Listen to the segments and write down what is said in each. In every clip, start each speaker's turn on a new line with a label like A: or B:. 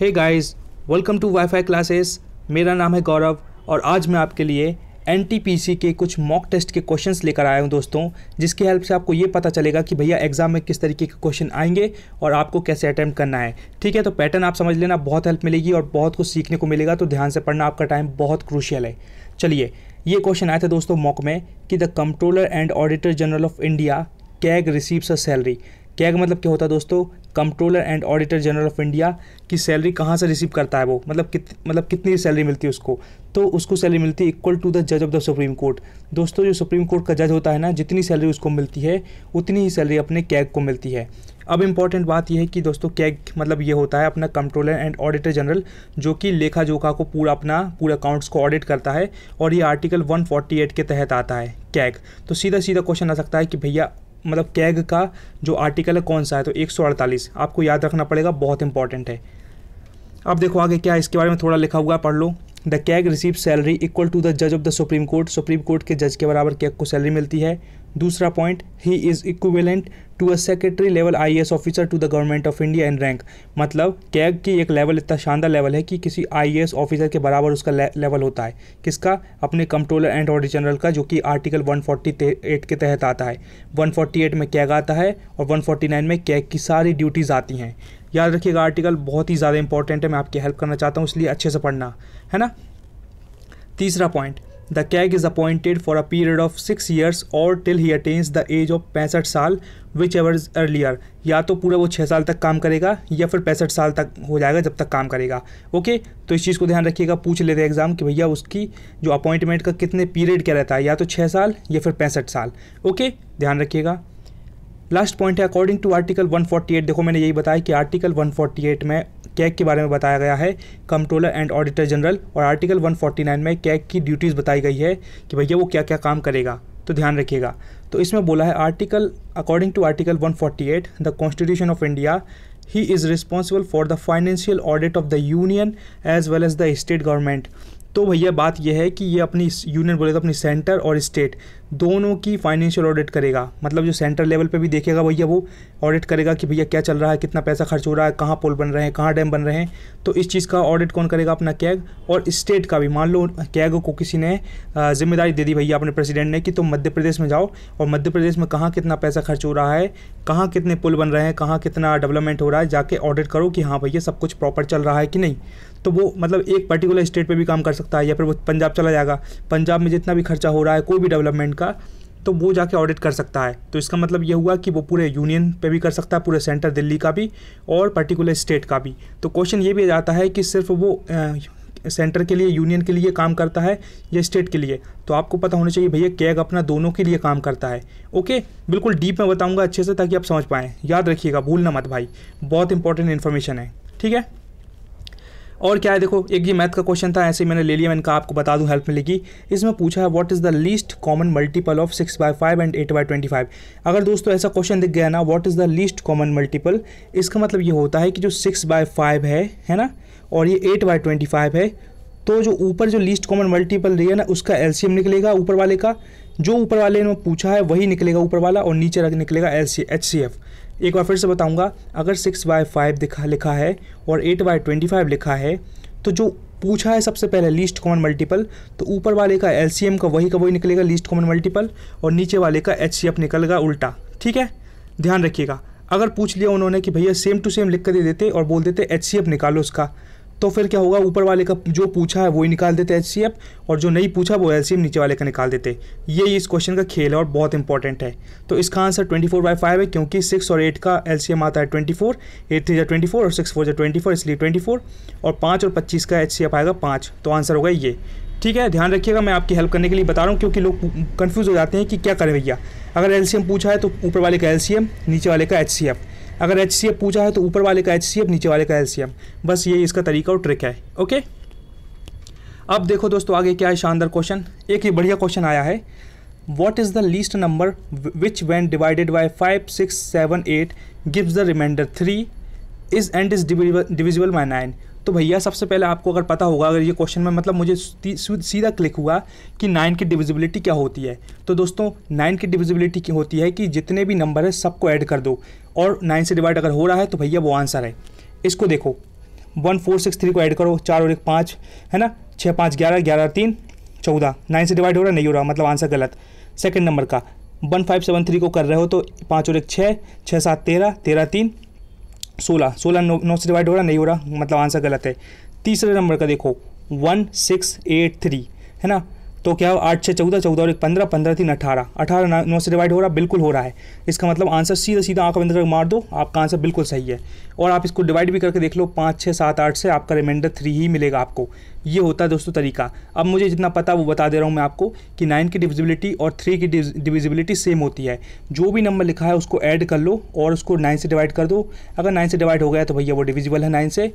A: Hey guys welcome to WiFi classes मेरा नाम है गौरव और आज मैं आपके लिए एन के कुछ मॉक टेस्ट के क्वेश्चंस लेकर आया हूं दोस्तों जिसकी हेल्प से आपको ये पता चलेगा कि भैया एग्जाम में किस तरीके के क्वेश्चन आएंगे और आपको कैसे अटैम्प्ट करना है ठीक है तो पैटर्न आप समझ लेना बहुत हेल्प मिलेगी और बहुत कुछ सीखने को मिलेगा तो ध्यान से पढ़ना आपका टाइम बहुत क्रूशियल है चलिए ये क्वेश्चन आया था दोस्तों मॉक में कि the controller and auditor general of India CAG receives a salary CAG मतलब क्या होता है दोस्तों controller and auditor general of India की सैलरी कहाँ से रिसीव करता है वो मतलब कित मतलब कितनी सैलरी मिलती है उसको तो उसको सैलरी मिलती है इक्वल टू द जज ऑफ द सुप्रीम कोर्ट दोस्तों जो सुप्रीम कोर्ट का जज होता है ना जितनी सैलरी उसको मिलती है उतनी ही सैलरी अपने कैग को मिलती है अब इम्पॉर्टेंट बात यह है कि दोस्तों कैग मतलब ये होता है अपना कंट्रोलर एंड ऑडिटर जनरल जो कि लेखा जोखा को पूरा अपना पूरा अकाउंट्स को ऑडिट करता है और ये आर्टिकल 148 के तहत आता है कैग तो सीधा सीधा क्वेश्चन आ सकता है कि भैया मतलब कैग का जो आर्टिकल है कौन सा है तो एक आपको याद रखना पड़ेगा बहुत इंपॉर्टेंट है अब देखो आगे क्या इसके बारे में थोड़ा लिखा हुआ है पढ़ लो the CAG receive salary equal to the जज of the Supreme Court Supreme court के जज के बराबर कैग को सैलरी मिलती है दूसरा point he is equivalent to a secretary level as officer to the government of India and rank मतलब कैग की एक लेवल इतना शानदार लेवल है कि किसी एस ऑफिसर के बराबर उसका लेवल होता है किसका अपने कंट्रोलर एंड ऑडिट जनरल का जो कि आर्टिकल 148 के तहत आता है 148 में कैग आता है और 149 में कैग की सारी ड्यूटीज़ आती हैं याद रखिएगा आर्टिकल बहुत ही ज़्यादा इंपॉर्टेंट है मैं आपकी हेल्प करना चाहता हूँ इसलिए अच्छे से पढ़ना है ना तीसरा point the CAG is appointed for a period of six years और till he attains the age of पैंसठ साल विच एवर इज़ अर्लियर या तो पूरा वो छः साल तक काम करेगा या फिर पैंसठ साल तक हो जाएगा जब तक काम करेगा ओके तो इस चीज़ को ध्यान रखिएगा पूछ लेते हैं एग्ज़ाम कि भैया उसकी जो अपॉइंटमेंट का कितने पीरियड क्या रहता है या तो छः साल या फिर पैंसठ साल ओके ध्यान रखिएगा लास्ट पॉइंट है अकॉर्डिंग टू आर्टिकल 148 देखो मैंने यही बताया कि आर्टिकल 148 में कैक के बारे में बताया गया है कंट्रोलर एंड ऑडिटर जनरल और आर्टिकल 149 में कैक की ड्यूटीज़ बताई गई है कि भैया वो क्या क्या काम करेगा तो ध्यान रखिएगा तो इसमें बोला है article according to article 148 the constitution of India he is responsible for the financial audit of the union as well as the state government तो भैया बात यह है कि ये अपनी यूनियन बोले तो अपनी सेंटर और स्टेट दोनों की फाइनेंशियल ऑडिट करेगा मतलब जो सेंट्रल लेवल पे भी देखेगा भैया वो ऑडिट करेगा कि भैया क्या चल रहा है कितना पैसा खर्च हो रहा है कहाँ पुल बन रहे हैं कहाँ डैम बन रहे हैं तो इस चीज़ का ऑडिट कौन करेगा अपना कैग और स्टेट का भी मान लो कैग को किसी ने जिम्मेदारी दे दी भैया अपने प्रेसिडेंट ने कि तुम मध्य प्रदेश में जाओ और मध्य प्रदेश में कहाँ कितना पैसा खर्च हो रहा है कहाँ कितने पुल बन रहे हैं कहाँ कितना डेवलपमेंट हो रहा है जाके ऑडिट करो कि हाँ भैया सब कुछ प्रॉपर चल रहा है कि नहीं तो वो मतलब एक पर्टिकुलर स्टेट पर भी काम कर सकता है या फिर वो पंजाब चला जाएगा पंजाब में जितना भी खर्चा हो रहा है कोई भी डेवलपमेंट का तो वो जाके ऑडिट कर सकता है तो इसका मतलब ये हुआ कि वो पूरे यूनियन पे भी कर सकता है पूरे सेंटर दिल्ली का भी और पर्टिकुलर स्टेट का भी तो क्वेश्चन ये भी आता है कि सिर्फ वो सेंटर के लिए यूनियन के लिए काम करता है या स्टेट के लिए तो आपको पता होना चाहिए भैया कैग अपना दोनों के लिए काम करता है ओके बिल्कुल डीप में बताऊँगा अच्छे से ताकि आप समझ पाएँ याद रखिएगा भूलना मत भाई बहुत इंपॉर्टेंट इन्फॉर्मेशन है ठीक है और क्या है देखो एक ये मैथ का क्वेश्चन था ऐसे मैंने ले लिया मैंने कहा आपको बता दूं हेल्प मिलेगी इसमें पूछा है what is the least common multiple of six by five and eight by twenty five अगर दोस्तों ऐसा क्वेश्चन दिख गया ना what is the least common multiple इसका मतलब ये होता है कि जो सिक्स बाय फाइव है है ना और ये एट बाय ट्वेंटी फाइव है तो जो ऊपर जो लीस्ट कॉमन मल्टीपल रही है ना उसका एलसीएम निकलेगा ऊपर वाले का जो ऊपर वाले ने पूछा है वही निकलेगा ऊपर वाला और नीचे रख निकलेगा L C H C F एक बार फिर से बताऊंगा अगर सिक्स बाय फाइव दिखा लिखा है और एट बाय ट्वेंटी फाइव लिखा है तो जो पूछा है सबसे पहले लीस्ट कॉमन मल्टीपल तो ऊपर वाले का एल का वही का वही निकलेगा लीस्ट कॉमन मल्टीपल और नीचे वाले का एच सी एफ निकलेगा उल्टा ठीक है ध्यान रखिएगा अगर पूछ लिया उन्होंने कि भैया सेम टू सेम लिख कर दे देते और बोल देते एच सी एफ निकालो उसका तो फिर क्या होगा ऊपर वाले का जो पूछा है वही निकाल देते एच सी एफ और जो नहीं पूछा वो एल सी नीचे वाले का निकाल देते ये इस क्वेश्चन का खेल है और बहुत इंपॉर्टेंट है तो इसका answer twenty four by five है क्योंकि सिक्स और एट का एल सी एम आता है ट्वेंटी फोर एट थ्री जो ट्वेंटी फोर और सिक्स फोर जो ट्वेंटी फोर इसलिए ट्वेंटी फोर और पाँच और पच्चीस का एच सी एफ आएगा पाँच तो आंसर होगा ये ठीक है ध्यान रखिएगा मैं आपकी हेल्प करने के लिए बता रहा हूँ क्योंकि लोग कन्फ्यूज़ हो जाते हैं कि क्या करें भैया अगर एल सी एम पूछा है तो ऊपर वाले का एल सी एम नीचे वाले का एच सी एफ़ अगर एच पूछा है तो ऊपर वाले का एच नीचे वाले का एम बस ये इसका तरीका और ट्रिक है ओके अब देखो दोस्तों आगे क्या है शानदार क्वेश्चन एक ही बढ़िया क्वेश्चन आया है what is the least number which when divided by five six seven eight gives the remainder three is and is divisible by nine तो भैया सबसे पहले आपको अगर पता होगा अगर ये क्वेश्चन में मतलब मुझे सीधा क्लिक हुआ कि नाइन की डिविजिबिलिटी क्या होती है तो दोस्तों नाइन की डिविजिबिलिटी क्या होती है कि जितने भी नंबर है सबको ऐड कर दो और नाइन से डिवाइड अगर हो रहा है तो भैया वो आंसर है इसको देखो वन फोर सिक्स थ्री को ऐड करो चार और एक पाँच है ना छः पाँच ग्यारह ग्यारह तीन चौदह नाइन से डिवाइड हो रहा है नहीं हो रहा मतलब आंसर गलत सेकेंड नंबर का वन फाइव सेवन थ्री को कर रहे हो तो पाँच और एक छः छः सात तेरह तेरह तीन सोलह सोलह नौ नौ से डिवाइड हो रहा नहीं हो रहा मतलब आंसर गलत है तीसरे नंबर का देखो वन सिक्स एट थ्री है ना तो क्या आठ छः चौदह चौदह और एक पंद्रह पंद्रह तीन अठारह अठारह नौ से डिवाइड हो रहा बिल्कुल हो रहा है इसका मतलब आंसर सीधा सीधा आंखों बंद मार दो आपका आंसर बिल्कुल सही है और आप इसको डिवाइड भी करके देख लो पाँच छः सात आठ से आपका रिमाइंडर थ्री ही मिलेगा आपको ये होता है दोस्तों तरीका अब मुझे जितना पता वो बता दे रहा हूँ मैं आपको कि नाइन की डिविजिबिलिटी और थ्री की डिविजिबिलिटी सेम होती है जो भी नंबर लिखा है उसको ऐड कर लो और उसको नाइन से डिवाइड कर दो अगर नाइन से डिवाइड हो गया तो भैया वो डिविजिबल है नाइन से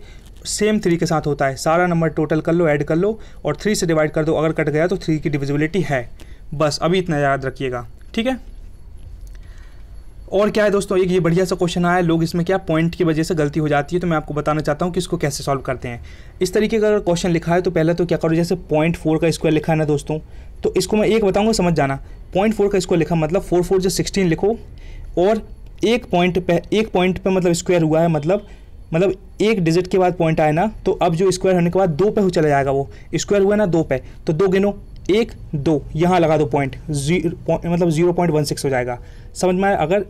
A: सेम थ्री के साथ होता है सारा नंबर टोटल कर लो ऐड कर लो और थ्री से डिवाइड कर दो अगर कट गया तो थ्री की डिविजिबिलिटी है बस अभी इतना याद रखिएगा ठीक है और क्या है दोस्तों एक ये बढ़िया सा क्वेश्चन आया लोग इसमें क्या पॉइंट की वजह से गलती हो जाती है तो मैं आपको बताना चाहता हूँ कि इसको कैसे सॉल्व करते हैं इस तरीके का अगर क्वेश्चन लिखा है तो पहले तो क्या करो जैसे पॉइंट फोर का स्क्वायर लिखा है ना दोस्तों तो इसको मैं एक बताऊँगा समझ जाना पॉइंट फोर का स्क्वायर लिखा मतलब फोर फोर जो सिक्सटीन लिखो और एक पॉइंट पे एक पॉइंट पर मतलब स्क्वायर हुआ है मतलब मतलब एक डिजिट के बाद पॉइंट आए ना तो अब जो स्क्वायर होने के बाद दो पे हो चला जाएगा वो स्क्वायर हुआ ना दो पे तो दो गिनो एक दो यहाँ लगा दो पॉइंट जीरो मतलब जीरो पॉइंट वन सिक्स हो जाएगा समझ में आए अगर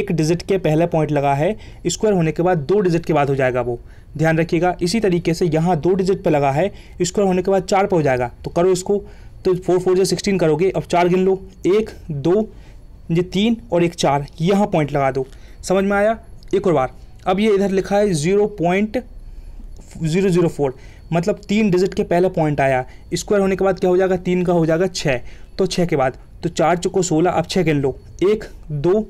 A: एक डिजिट के पहले पॉइंट लगा है स्क्वायर होने के बाद दो डिजिट के बाद हो जाएगा वो ध्यान रखिएगा इसी तरीके से यहाँ दो डिजिट पे लगा है स्क्वायर होने के बाद चार पे हो जाएगा तो करो इसको तो फोर फोर जो सिक्सटीन करोगे अब चार गिन लो एक दो ये तीन और एक चार यहाँ पॉइंट लगा दो समझ में आया एक और बार अब ये इधर लिखा है zero point zero zero four मतलब तीन डिजिट के पहले पॉइंट आया स्क्वायर होने के बाद क्या हो जाएगा तीन का हो जाएगा छः तो छः के बाद तो चार चुको सोलह अब छः गिन लो एक दो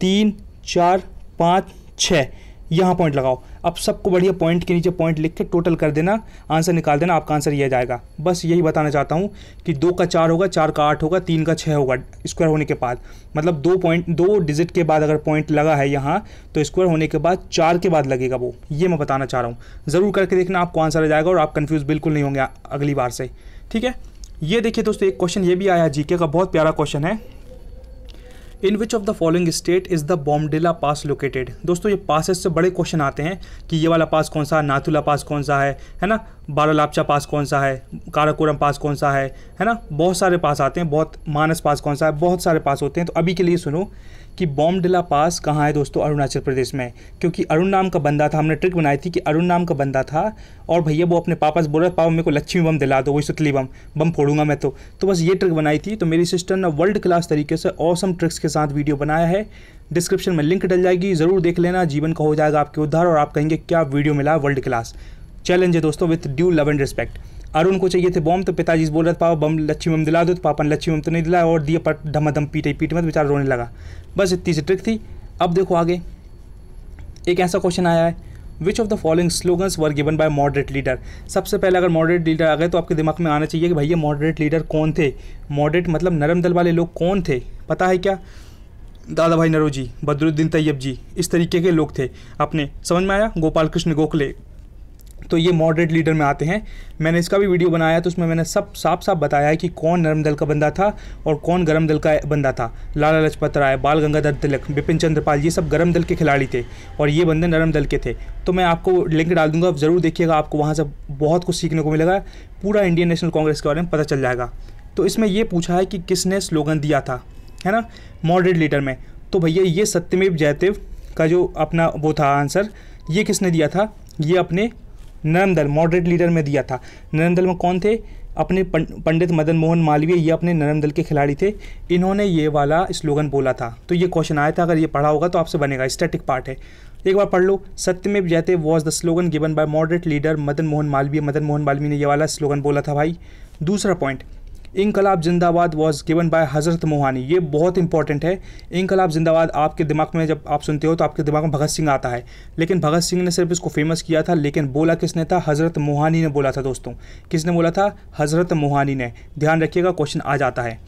A: तीन चार पाँच छः यहाँ पॉइंट लगाओ अब सबको बढ़िया पॉइंट के नीचे पॉइंट लिख के टोटल कर देना आंसर निकाल देना आपका आंसर यह जाएगा बस यही बताना चाहता हूँ कि दो का चार होगा चार का आठ होगा तीन का छः होगा स्क्वायर होने के बाद मतलब दो पॉइंट दो डिजिट के बाद अगर पॉइंट लगा है यहाँ तो स्क्वायर होने के बाद चार के बाद लगेगा वो ये मैं बताना चाह रहा हूँ ज़रूर करके देखना आपको आंसर आ जाएगा और आप कन्फ्यूज़ बिल्कुल नहीं होंगे अगली बार से ठीक है ये देखिए दोस्तों एक क्वेश्चन ये भी आया जीके का बहुत प्यारा क्वेश्चन है in which of the following state is the Bomdila pass located दोस्तों ये पासेस से बड़े क्वेश्चन आते हैं कि ये वाला पास कौन सा है नाथुला पास कौन सा है है ना बारालापचा पास कौन सा है काराकोरम पास कौन सा है है ना बहुत सारे पास आते हैं बहुत मानस पास कौन सा है बहुत सारे पास होते हैं तो अभी के लिए सुनो कि बॉम्बडिला पास कहाँ है दोस्तों अरुणाचल प्रदेश में क्योंकि अरुण नाम का बंदा था हमने ट्रिक बनाई थी कि अरुण नाम का बंदा था और भैया वो अपने पापा से बोल रहा पापा मेरे को लक्ष्मी बम दिला दो वही सुतली बम बम फोड़ूंगा मैं तो तो बस ये ट्रिक बनाई थी तो मेरी सिस्टर ने वर्ल्ड क्लास तरीके से औसम ट्रिक्स के साथ वीडियो बनाया है डिस्क्रिप्शन में लिंक डल जाएगी ज़रूर देख लेना जीवन का हो जाएगा आपके उद्धार और आप कहेंगे क्या वीडियो मिला वर्ल्ड क्लास चैलेंज है दोस्तों with due love and respect Arun को चाहिए थे बॉम्ब तो पिताजी बोल रहे थे पापा बम लच्छी बम दिला दो तो पापा ने लच्छी बम तो नहीं दिलाया और दिए पट धमाधम पीटे पीटे मत बेचारा रोने लगा बस इतनी सी ट्रिक थी अब देखो आगे एक ऐसा क्वेश्चन आया है which of the following slogans were given by moderate leader सबसे पहले अगर मॉडरेट लीडर आ गए तो आपके दिमाग में आना चाहिए कि भैया मॉडरेट लीडर कौन थे मॉडरेट मतलब नरम दल वाले लोग कौन थे पता है क्या दादा भाई जी बदरुद्दीन तैयब जी इस तरीके के लोग थे अपने समझ में आया गोपाल कृष्ण गोखले तो ये मॉडरेट लीडर में आते हैं मैंने इसका भी वीडियो बनाया तो उसमें मैंने सब साफ साफ बताया है कि कौन नरम दल का बंदा था और कौन गर्म दल का बंदा था लाला लाजपत राय बाल गंगाधर तिलक बिपिन चंद्रपाल ये सब गर्म दल के खिलाड़ी थे और ये बंदे नरम दल के थे तो मैं आपको लिंक डाल दूंगा ज़रूर देखिएगा आपको वहाँ से बहुत कुछ सीखने को मिलेगा पूरा इंडियन नेशनल कांग्रेस के बारे में पता चल जाएगा तो इसमें यह पूछा है कि किसने स्लोगन दिया था है ना मॉडरेट लीडर में तो भैया ये सत्यमेव जयतेव का जो अपना वो था आंसर ये किसने दिया था ये अपने नरम दल मॉडरेट लीडर में दिया था नरम दल में कौन थे अपने पंडित मदन मोहन मालवीय ये अपने नरम दल के खिलाड़ी थे इन्होंने ये वाला स्लोगन बोला था तो ये क्वेश्चन आया था अगर ये पढ़ा होगा तो आपसे बनेगा स्टैटिक पार्ट है एक बार पढ़ लो सत्य में जयते was the slogan given by moderate leader Madan Mohan Malviya Madan Mohan Malviya ने ये वाला स्लोगन बोला था भाई दूसरा पॉइंट इनकलाब जिंदाबाद वॉज गिवन बाय हज़रत मोहानी ये बहुत इंपॉर्टेंट है इनकलाब जिंदाबाद आपके दिमाग में जब आप सुनते हो तो आपके दिमाग में भगत सिंह आता है लेकिन भगत सिंह ने सिर्फ इसको फेमस किया था लेकिन बोला किसने था हज़रत मोहानी ने बोला था दोस्तों किसने बोला था हज़रत मोहानी ने ध्यान रखिएगा क्वेश्चन आ जाता है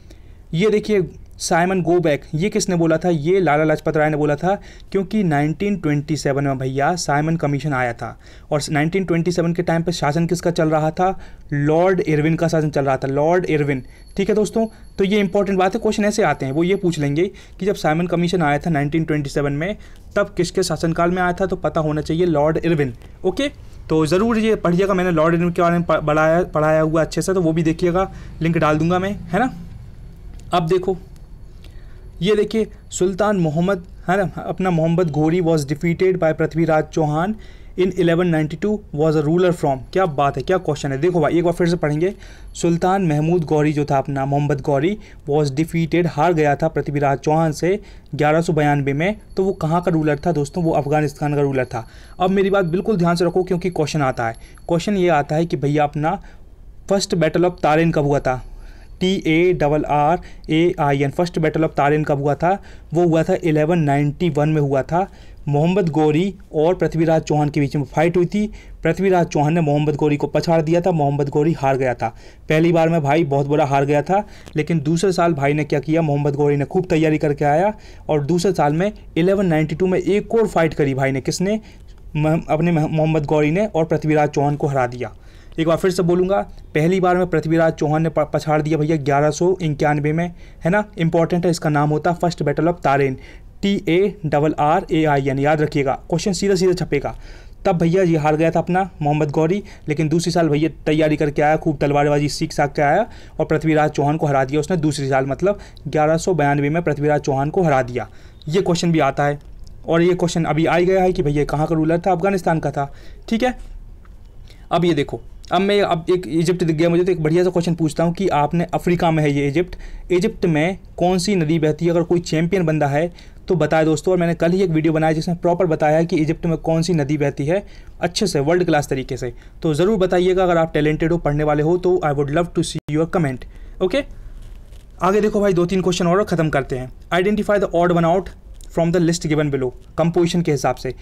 A: ये देखिए साइमन गो बैक ये किसने बोला था ये लाला लाजपत राय ने बोला था क्योंकि 1927 में भैया साइमन कमीशन आया था और 1927 के टाइम पे शासन किसका चल रहा था लॉर्ड इरविन का शासन चल रहा था लॉर्ड इरविन ठीक है दोस्तों तो ये इंपॉर्टेंट बात है क्वेश्चन ऐसे आते हैं वो ये पूछ लेंगे कि जब साइमन कमीशन आया था नाइनटीन में तब किसके शासनकाल में आया था तो पता होना चाहिए लॉर्ड इरविन ओके तो ज़रूर ये पढ़िएगा मैंने लॉर्ड इरविन के बारे में पढ़ाया पढ़ाया हुआ अच्छे से तो वो भी देखिएगा लिंक डाल दूंगा मैं है ना अब देखो ये देखिए सुल्तान मोहम्मद है ना अपना Mohammad Ghori was defeated by Prithviraj Chauhan in 1192 was a ruler from क्या बात है क्या क्वेश्चन है देखो भाई एक बार फिर से पढ़ेंगे सुल्तान महमूद गौरी जो था अपना मोहम्मद गौरी वॉज डिफीटेड हार गया था पृथ्वीराज चौहान से ग्यारह सौ में तो वो कहाँ का रूलर था दोस्तों वो अफगानिस्तान का रूलर था अब मेरी बात बिल्कुल ध्यान से रखो क्योंकि क्वेश्चन आता है क्वेश्चन ये आता है कि भैया अपना फर्स्ट बैटल ऑफ तारेन कब हुआ था T A double R A I N first battle of Tarain कब हुआ था वो हुआ था 1191 में हुआ था मोहम्मद गौरी और पृथ्वीराज चौहान के बीच में फाइट हुई थी पृथ्वीराज चौहान ने मोहम्मद गौरी को पछाड़ दिया था मोहम्मद गौरी हार गया था पहली बार में भाई बहुत बुरा हार गया था लेकिन दूसरे साल भाई ने क्या किया मोहम्मद गौरी ने खूब तैयारी करके आया और दूसरे साल में एलेवन में एक और फाइट करी भाई ने किसने अपने मोहम्मद गौरी ने और पृथ्वीराज चौहान को हरा दिया एक बार फिर से बोलूँगा पहली बार में पृथ्वीराज चौहान ने पछाड़ दिया भैया ग्यारह में है ना इंपॉर्टेंट है इसका नाम होता first battle of Tarain T A double R A I N याद रखिएगा क्वेश्चन सीधा सीधा छपेगा तब भैया ये हार गया था अपना मोहम्मद गौरी लेकिन दूसरी साल भैया तैयारी करके आया खूब तलवारबाजी सीख साख के आया और पृथ्वीराज चौहान को हरा दिया उसने दूसरी साल मतलब ग्यारह में पृथ्वीराज चौहान को हरा दिया ये क्वेश्चन भी आता है और ये क्वेश्चन अभी आ गया है कि भैया कहाँ का रूलर था अफगानिस्तान का था ठीक है अब ये देखो अब मैं अब एक इजिप्ट दिख गया मुझे तो एक बढ़िया सा क्वेश्चन पूछता हूँ कि आपने अफ्रीका में है ये इजिप्ट इजिप्ट में कौन सी नदी बहती है अगर कोई चैंपियन बंदा है तो बताए दोस्तों और मैंने कल ही एक वीडियो बनाया जिसमें प्रॉपर बताया कि इजिप्ट में कौन सी नदी बहती है अच्छे से वर्ल्ड क्लास तरीके से तो ज़रूर बताइएगा अगर आप टैलेंटेड हो पढ़ने वाले हो तो I would love to see your comment okay आगे देखो भाई दो तीन क्वेश्चन और ख़त्म करते हैं identify the odd one out from the list given below composition के हिसाब से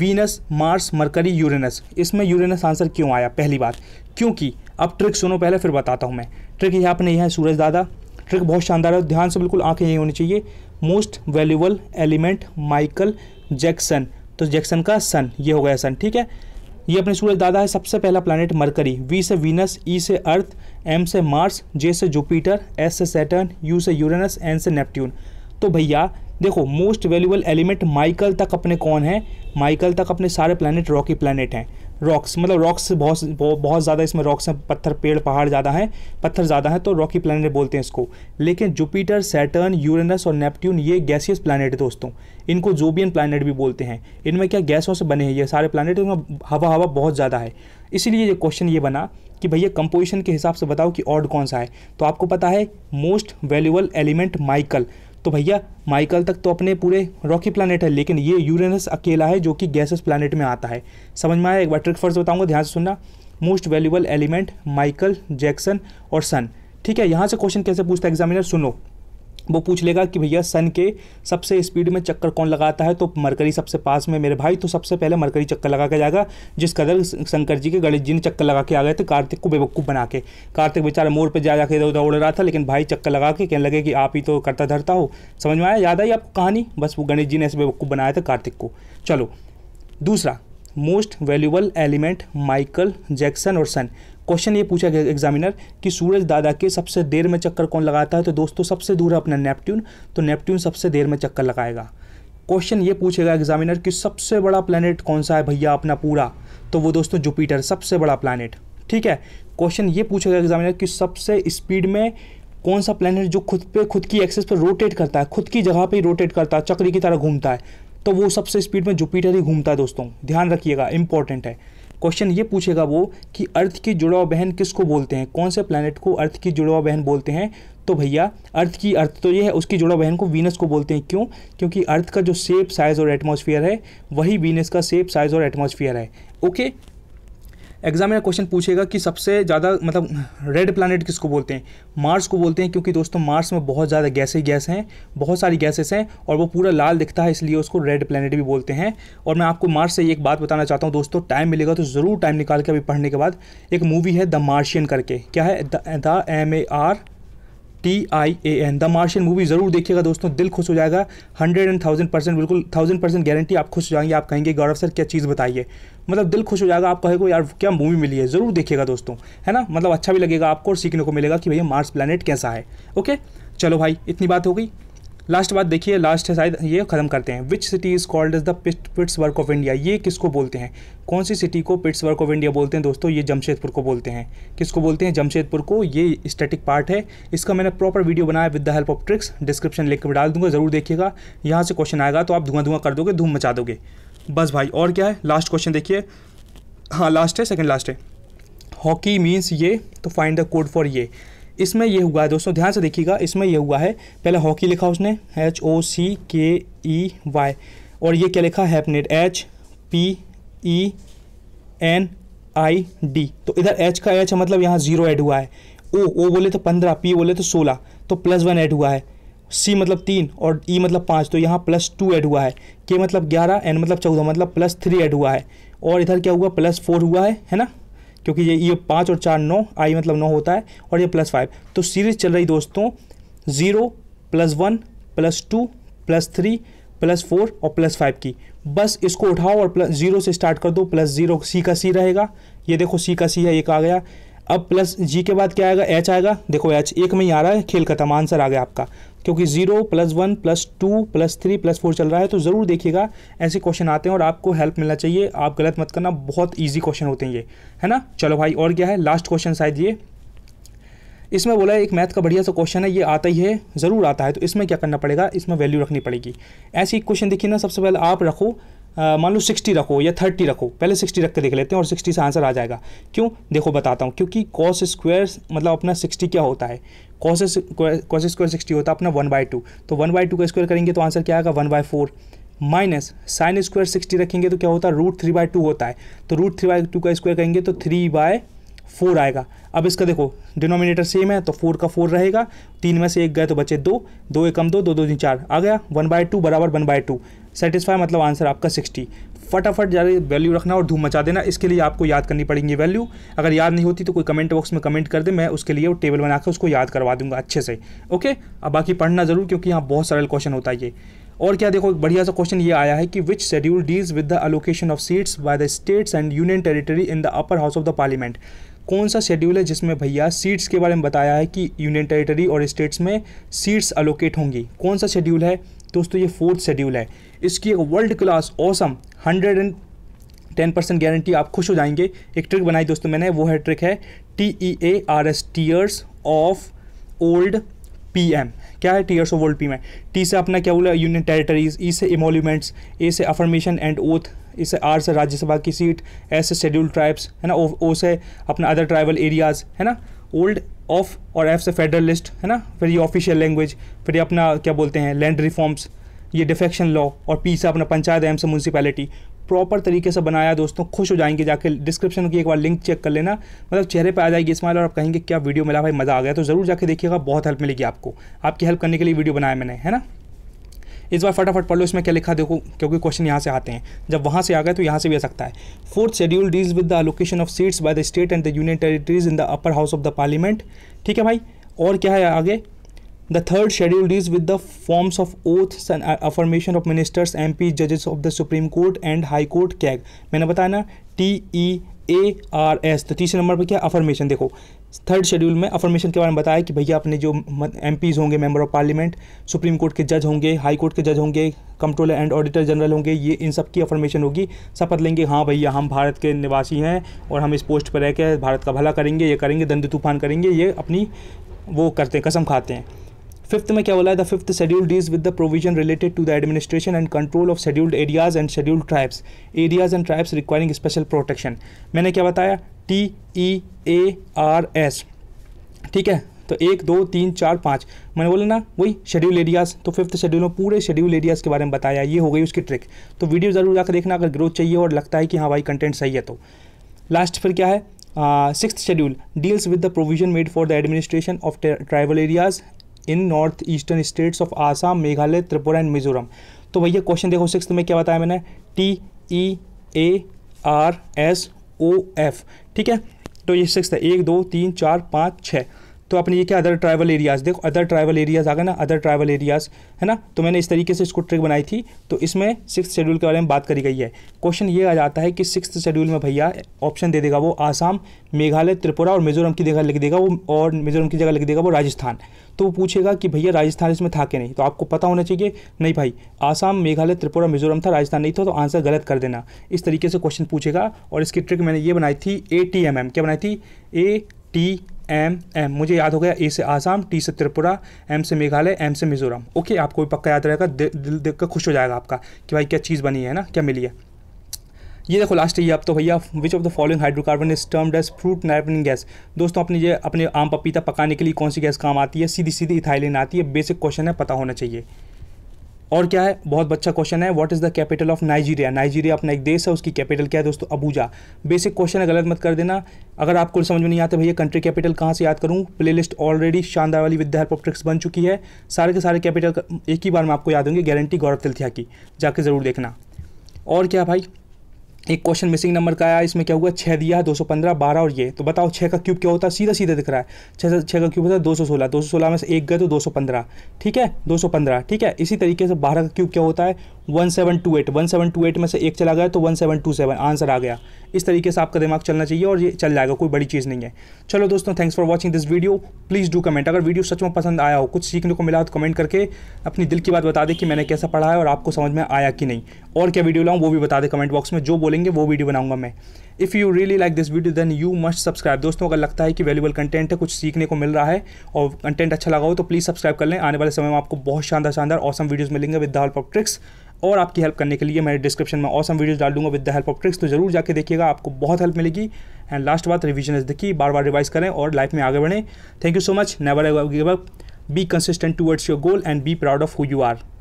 A: वीनस मार्स मरकरी यूरेनस इसमें यूरेनस आंसर क्यों आया पहली बात क्योंकि अब ट्रिक सुनो पहले फिर बताता हूँ मैं ट्रिक यहाँ पर नहीं है सूरज दादा ट्रिक बहुत शानदार है ध्यान से बिल्कुल आंखें यही होनी चाहिए most valuable element Michael Jackson तो जैक्सन का सन ये हो गया सन ठीक है ये अपने सूरज दादा है सबसे पहला प्लानट मरकरी वी से वीनस ई e से अर्थ एम से मार्स जे से जुपीटर एस से सेटर्न यू से यूरेनस एन से नेपट्ट्यून तो भैया देखो मोस्ट वैल्यूबल एलिमेंट माइकल तक अपने कौन है माइकल तक अपने सारे प्लानट रॉकी प्लानट हैं रॉक्स मतलब रॉक्स बहुत बहुत ज़्यादा इसमें रॉक्स हैं पत्थर पेड़ पहाड़ ज़्यादा हैं पत्थर ज़्यादा हैं तो रॉकी प्लानट बोलते हैं इसको लेकिन जुपिटर सैटर्न यूरेनस और नेपट्ट्यून ये गैसियस प्लानट है दोस्तों इनको जोबियन प्लानट भी बोलते हैं इनमें क्या गैसों से बने हैं ये सारे प्लानट इनमें हवा हवा बहुत ज़्यादा है इसलिए ये क्वेश्चन ये बना कि भैया कंपोजिशन के हिसाब से बताओ कि ऑड कौन सा है तो आपको पता है मोस्ट वैल्यूबल एलिमेंट माइकल तो भैया माइकल तक तो अपने पूरे रॉकी प्लानट है लेकिन ये यूरेनस अकेला है जो कि गैसेस प्लानट में आता है समझ में आया एक बार ट्रिक फर्स्ट बताऊंगा ध्यान से सुनना most valuable element Michael Jackson और सन ठीक है यहाँ से क्वेश्चन कैसे पूछता है एग्जामिनर सुनो वो पूछ लेगा कि भैया सन के सबसे स्पीड में चक्कर कौन लगाता है तो मरकरी सबसे पास में मेरे भाई तो सबसे पहले मरकरी चक्कर लगा के जाएगा जिस कदर शंकर जी के गणेश जी ने चक्कर लगा के आ गए थे कार्तिक को बेवकूफ़ बना के कार्तिक बेचारा मोड़ पर जा जाकर इधर उधर उड़ रहा था लेकिन भाई चक्कर लगा के कहने लगे कि आप ही तो करता धरता हो समझ में आया याद आई आपको कहानी बस वो गणेश जी ने ऐसे बेवकूफ़ बनाया था कार्तिक को चलो दूसरा most valuable element Michael Jackson और सन क्वेश्चन ये पूछा गया एग्जामिनर कि सूरज दादा के सबसे देर में चक्कर कौन लगाता है तो दोस्तों सबसे दूर है अपना नेपट्यून तो नेपट्यून सबसे देर में चक्कर लगाएगा क्वेश्चन ये पूछेगा एग्जामिनर कि सबसे बड़ा प्लानट कौन सा है भैया अपना पूरा तो वो दोस्तों जुपीटर सबसे बड़ा प्लानट ठीक है क्वेश्चन ये पूछेगा एग्जामिनर कि सबसे स्पीड में कौन सा प्लानट जो खुद पे खुद की एक्सेस पर रोटेट करता है खुद की जगह पे ही रोटेट करता है चक्री की तरह घूमता है तो वो सबसे स्पीड में जुपिटर ही घूमता है दोस्तों ध्यान रखिएगा इंपॉर्टेंट है क्वेश्चन ये पूछेगा वो कि अर्थ की जुड़वा बहन किसको बोलते हैं कौन से प्लानट को अर्थ की जुड़वा बहन बोलते हैं तो भैया अर्थ की अर्थ तो ये है उसकी जुड़ा बहन को वीनस को बोलते हैं क्यों क्योंकि अर्थ का जो सेप साइज़ और एटमॉस्फेयर है वही वीनस का सेप साइज़ और एटमॉस्फेयर है ओके एग्जाम में क्वेश्चन पूछेगा कि सबसे ज़्यादा मतलब रेड प्लानट किसको बोलते हैं मार्स को बोलते हैं क्योंकि दोस्तों मार्स में बहुत ज़्यादा गैसे गैस हैं बहुत सारी गैसेस हैं और वो पूरा लाल दिखता है इसलिए उसको रेड प्लानट भी बोलते हैं और मैं आपको मार्स से एक बात बताना चाहता हूँ दोस्तों टाइम मिलेगा तो ज़रूर टाइम निकाल के अभी पढ़ने के बाद एक मूवी है द मार्शियन करके क्या है the M A R T I A N the Martian movie ज़रूर देखिएगा दोस्तों दिल खुश हो जाएगा हंड्रेड एंड थाउजेंड परसेंट बिल्कुल थाउजेंड परसेंट गारंटी आप खुश हो जाएंगे आप कहेंगे गौरव सर क्या चीज़ बताइए मतलब दिल खुश हो जाएगा आप कहेगा यार क्या मूवी मिली है ज़रूर देखिएगा दोस्तों है ना मतलब अच्छा भी लगेगा आपको और सीखने को मिलेगा कि भैया मार्स प्लानट कैसा है ओके चलो भाई इतनी बात हो गई लास्ट बात देखिए लास्ट है शायद ये ख़त्म करते हैं which city is called is the work of India ये किसको बोलते हैं कौन सी सिटी को पिट्स वर्क ऑफ इंडिया बोलते हैं दोस्तों ये जमशेदपुर को बोलते हैं किसको बोलते हैं जमशेदपुर को ये स्टैटिक पार्ट है इसका मैंने प्रॉपर वीडियो बनाया with the help of tricks description link में डाल दूंगा ज़रूर देखिएगा यहाँ से क्वेश्चन आएगा तो आप धुआं धुआं कर दोगे धूम मचा दोगे बस भाई और क्या है लास्ट क्वेश्चन देखिए हाँ लास्ट है सेकेंड लास्ट है हॉकी मीन्स ये तो फाइंड द कोड फॉर ये इसमें यह हुआ है दोस्तों ध्यान से देखिएगा इसमें यह हुआ है पहले हॉकी लिखा उसने एच ओ सी के ई वाई और ये क्या लिखा happened H P E e N I D तो इधर एच का एच मतलब यहाँ जीरो ऐड हुआ है ओ ओ बोले तो पंद्रह पी बोले तो सोलह तो प्लस वन ऐड हुआ है सी मतलब तीन और ई e मतलब पाँच तो यहाँ प्लस टू ऐड हुआ है के मतलब ग्यारह एन मतलब चौदह मतलब प्लस थ्री ऐड हुआ है और इधर क्या हुआ प्लस फोर हुआ है है ना क्योंकि ये ये पाँच और चार नौ आई मतलब नौ होता है और ये प्लस फाइव तो सीरीज चल रही दोस्तों zero plus one plus two plus three plus four और प्लस फाइव की बस इसको उठाओ और प्लस जीरो से स्टार्ट कर दो प्लस जीरो सी का सी रहेगा ये देखो सी का सी है एक आ गया अब प्लस जी के बाद क्या आएगा एच आएगा देखो एच एक में ही आ रहा है खेल खत्म आंसर आ गया आपका क्योंकि zero plus one plus two plus three plus four चल रहा है तो ज़रूर देखिएगा ऐसे क्वेश्चन आते हैं और आपको हेल्प मिलना चाहिए आप गलत मत करना बहुत ईजी क्वेश्चन होते हैं ये है ना चलो भाई और क्या है लास्ट क्वेश्चन शायद ये इसमें बोला है एक मैथ का बढ़िया सा क्वेश्चन है ये आता ही है ज़रूर आता है तो इसमें क्या करना पड़ेगा इसमें वैल्यू रखनी पड़ेगी ऐसी क्वेश्चन देखिए ना सबसे पहले आप रखो मान लो सिक्सटी रखो या थर्टी रखो पहले सिक्सटी रख के देख लेते हैं और सिक्सटी से आंसर आ जाएगा क्यों देखो बताता हूँ क्योंकि कॉस स्क्वायर मतलब अपना सिक्सटी क्या होता है cos square cos square sixty होता है अपना वन बाई टू तो वन बाई टू का स्क्वायर करेंगे तो आंसर क्या आएगा one by four minus sine square sixty रखेंगे तो क्या होता है रूट थ्री बाय टू होता है तो रूट थ्री बाई टू का स्क्वायर करेंगे तो थ्री बाय फोर आएगा अब इसका देखो डिनोमिनेटर सेम है तो फोर का फोर रहेगा तीन में से एक गए तो बचे दो दो एक कम दो दो दो तीन चार आ गया वन बाय टू बराबर वन बाय टू सेटिस्फाई मतलब आंसर आपका सिक्सटी फटाफट ज्यादा वैल्यू रखना और धूम मचा देना इसके लिए आपको याद करनी पड़ेंगी वैल्यू अगर याद नहीं होती तो कोई कमेंट बॉक्स में कमेंट कर दे मैं उसके लिए वो टेबल बनाकर उसको याद करवा दूंगा अच्छे से ओके अब बाकी पढ़ना जरूर क्योंकि यहाँ बहुत सरल क्वेश्चन होता है ये और क्या देखो एक बढ़िया सा क्वेश्चन ये आया है कि which schedule deals with the allocation of seats by the states and union territory in the upper house of the parliament कौन सा शेड्यूल है जिसमें भैया सीट्स के बारे में बताया है कि यूनियन टेरिटरी और स्टेट्स में सीट्स अलोकेट होंगी कौन सा शेड्यूल है दोस्तों ये फोर्थ शेड्यूल है इसकी एक world class awesome hundred and ten percent guarantee आप खुश हो जाएंगे एक ट्रिक बनाई दोस्तों मैंने वो है ट्रिक है T E A R S tears of old P M क्या है tears of old P M T से अपना क्या बोला यूनियन टेरिटरीज ई से इमोल्यूमेंट्स ए से अफर्मेशन एंड ओथ इसे आर से राज्यसभा की सीट एस से शेड्यूल ट्राइब्स है ना ओ से अपना अदर ट्राइबल एरियाज़ है ना ओल्ड ऑफ और एफ से फेडरलिस्ट है ना फिर ये ऑफिशियल लैंग्वेज फिर ये अपना क्या बोलते हैं लैंड रिफॉर्म्स ये डिफेक्शन लॉ और पी से अपना पंचायत एम से म्यूनसिपैलिटी प्रॉपर तरीके से बनाया दोस्तों खुश हो जाएंगे जाके डिस्क्रिप्शन की एक बार लिंक चेक कर लेना मतलब चेहरे पे आ जाएगी स्माइल और आप कहेंगे क्या वीडियो मिला भाई मज़ा आ गया तो ज़रूर जाके देखिएगा बहुत हेल्प मिलेगी आपको आपकी हेल्प करने के लिए वीडियो बनाया मैंने है ना इस बार फटाफट पढ़ लो इसमें क्या लिखा देखो क्योंकि क्वेश्चन यहाँ से आते हैं जब वहाँ से आ गए तो यहाँ से भी आ सकता है fourth schedule deals with the location of seats by the state and the union territories in the upper house of the parliament ठीक है भाई और क्या है आगे The third schedule deals with the forms of oaths and affirmation of ministers, MP, judges of the Supreme Court and High Court CAG. मैंने बताया ना T E A R S तो तीसरे नंबर पर क्या अफर्मेशन देखो थर्ड शेड्यूल में affirmation के बारे में बताया कि भैया अपने जो एम पीज़ होंगे member of parliament supreme court के जज होंगे हाई कोर्ट के जज होंगे कंट्रोलर एंड ऑडिटर जनरल होंगे ये इन सब की अफर्मेशन होगी शपथ लेंगे हाँ भैया हम भारत के निवासी हैं और हम इस पोस्ट पर रह के भारत का भला करेंगे ये करेंगे दंड तूफान करेंगे ये अपनी वो करते हैं कसम खाते हैं फिफ्थ में क्या बोला है the fifth schedule deals with the provision related to the administration and control of scheduled areas and scheduled tribes areas and tribes requiring special protection मैंने क्या बताया T E A R S ठीक है तो एक दो तीन चार पाँच मैंने बोला ना वही शेड्यूल एरियाज़ तो फिफ्थ शेड्यूल में पूरे शेड्यूल एरियाज़ के बारे में बताया ये हो गई उसकी ट्रिक तो वीडियो ज़रूर जाकर देखना अगर ग्रोथ चाहिए और लगता है कि हाँ भाई कंटेंट सही है तो लास्ट फिर क्या है six schedule deals with the provision made for the administration of tribal areas in north eastern states of Assam Meghalaya Tripura and Mizoram तो भैया क्वेश्चन देखो सिक्स में क्या बताया मैंने T E A R S O F ठीक है तो ये सिक्स है एक दो तीन चार पाँच छः तो आपने ये क्या अदर ट्राइवल एरियाज़ देखो अदर ट्राइवल एरियाज़ आ गए ना अदर ट्राइवल एरियाज़ है ना तो मैंने इस तरीके से इसको ट्रिक बनाई थी तो इसमें सिक्स शेड्यूल के बारे में बात करी गई है क्वेश्चन ये आ जाता है कि सिक्स शेड्यूल में भैया ऑप्शन दे देगा वो आसाम मेघालय त्रिपुरा और मिजोरम की जगह लिख देगा वो और मिजोरम की जगह लिख देगा वो राजस्थान तो वो पूछेगा कि भैया राजस्थान इसमें था कि नहीं तो आपको पता होना चाहिए नहीं भाई आसाम मेघालय त्रिपुरा मिजोरम था राजस्थान नहीं था तो आंसर गलत कर देना इस तरीके से क्वेश्चन पूछेगा और इसकी ट्रिक मैंने ये बनाई थी ए टी एम एम क्या बनाई थी ए टी एम एम मुझे याद हो गया ए से आसाम टी से त्रिपुरा एम से मेघालय एम से मिजोरम ओके आपको भी पक्का याद रहेगा दिल देख कर खुश हो जाएगा आपका कि भाई क्या चीज़ बनी है ना क्या मिली है ये देखो लास्ट ये अब तो भैया which of the following hydrocarbon is termed as fruit ripening gas दोस्तों अपने ये अपने आम पपीता पकाने के लिए कौन सी गैस काम आती है सीधी सीधी इथाइलिन आती है बेसिक क्वेश्चन है पता होना चाहिए और क्या है बहुत अच्छा क्वेश्चन है what is the capital of Nigeria Nigeria अपना एक देश है उसकी कैपिटल क्या है दोस्तों अबूजा बेसिक क्वेश्चन है गलत मत कर देना अगर आपको समझ में नहीं आता भैया कंट्री कैपिटल कहाँ से याद करूँ प्लेलिस्ट ऑलरेडी शानदार वाली विद्या हेल्प ट्रिक्स बन चुकी है सारे के सारे कैपिटल एक ही बार मैं आपको याद होंगे गारंटी गौरव तिलथिया की जाके ज़रूर देखना और क्या भाई एक क्वेश्चन मिसिंग नंबर का आया इसमें क्या हुआ छः दिया है दो सौ पंद्रह बारह और ये तो बताओ छः का क्यूब क्या होता है सीधा सीधा दिख रहा है छः छः का क्यूब होता है दो सौ सोलह दो सौ सोलह में से एक गए तो दो सौ पंद्रह ठीक है दो सौ पंद्रह ठीक है इसी तरीके से बारह का क्यूब क्या होता है one seven two eight one seven two eight में से एक चला गया तो one seven two seven answer आ गया इस तरीके से आपका दिमाग चलना चाहिए और ये चल जाएगा कोई बड़ी चीज़ नहीं है चलो दोस्तों thanks for watching this video please do comment अगर वीडियो सच में पसंद आया हो कुछ सीखने को मिला तो कमेंट करके अपनी दिल की बात बता दें कि मैंने कैसा पढ़ा है और आपको समझ में आया कि नहीं और क्या वीडियो लाऊँ वो भी बता दें कमेंट बॉक्स में जो बोलेंगे वो वीडियो बनाऊंगा मैं if you really like this video then you must subscribe दोस्तों अगर लगता है कि वैल्यूबल कंटेंट है कुछ सीखने को मिल रहा है और कंटेंट अच्छा लगा हो तो प्लीज़ सब्सक्राइब कर लें आने वाले समय में आपको बहुत शानदार शानदार ऑसम वीडियोज़ मिलेंगे with the help of tricks और आपकी हेल्प करने के लिए मैं डिस्क्रिप्शन में और सम वीडियोस डाल दूंगा with the help of tricks तो जरूर जाके देखिएगा आपको बहुत हेल्प मिलेगी एंड लास्ट बात रिविजन इज देखिए बार बार रिवाइज करें और लाइफ में आगे बढ़ें thank you so much never give up be consistent towards your goal and be proud of who you are